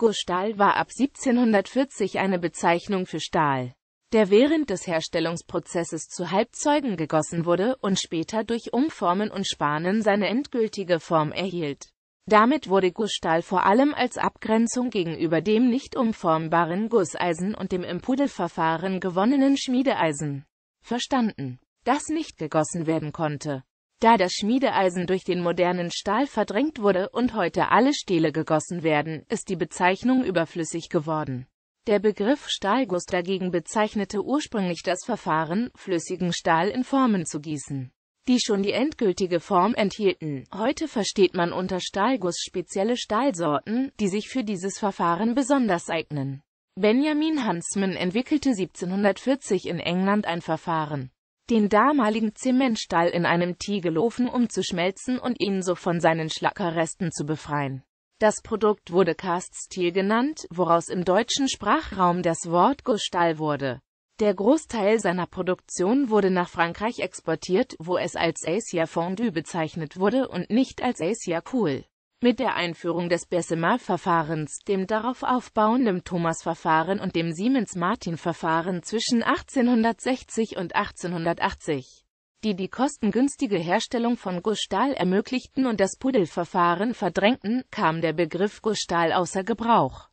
Gussstahl war ab 1740 eine Bezeichnung für Stahl, der während des Herstellungsprozesses zu Halbzeugen gegossen wurde und später durch Umformen und Spanen seine endgültige Form erhielt. Damit wurde Gussstahl vor allem als Abgrenzung gegenüber dem nicht umformbaren Gusseisen und dem im Pudelverfahren gewonnenen Schmiedeeisen verstanden, das nicht gegossen werden konnte da das Schmiedeeisen durch den modernen Stahl verdrängt wurde und heute alle Stähle gegossen werden, ist die Bezeichnung überflüssig geworden. Der Begriff Stahlguss dagegen bezeichnete ursprünglich das Verfahren, flüssigen Stahl in Formen zu gießen, die schon die endgültige Form enthielten. Heute versteht man unter Stahlguss spezielle Stahlsorten, die sich für dieses Verfahren besonders eignen. Benjamin Huntsman entwickelte 1740 in England ein Verfahren, den damaligen Zementstall in einem Tigelofen umzuschmelzen und ihn so von seinen Schlackerresten zu befreien. Das Produkt wurde Cast-Stil genannt, woraus im deutschen Sprachraum das Wort Gustall wurde. Der Großteil seiner Produktion wurde nach Frankreich exportiert, wo es als Asia Fondue bezeichnet wurde und nicht als Asia Cool. Mit der Einführung des Bessemer-Verfahrens, dem darauf aufbauenden Thomas-Verfahren und dem Siemens-Martin-Verfahren zwischen 1860 und 1880, die die kostengünstige Herstellung von Gussstahl ermöglichten und das Pudelverfahren verdrängten, kam der Begriff Gussstahl außer Gebrauch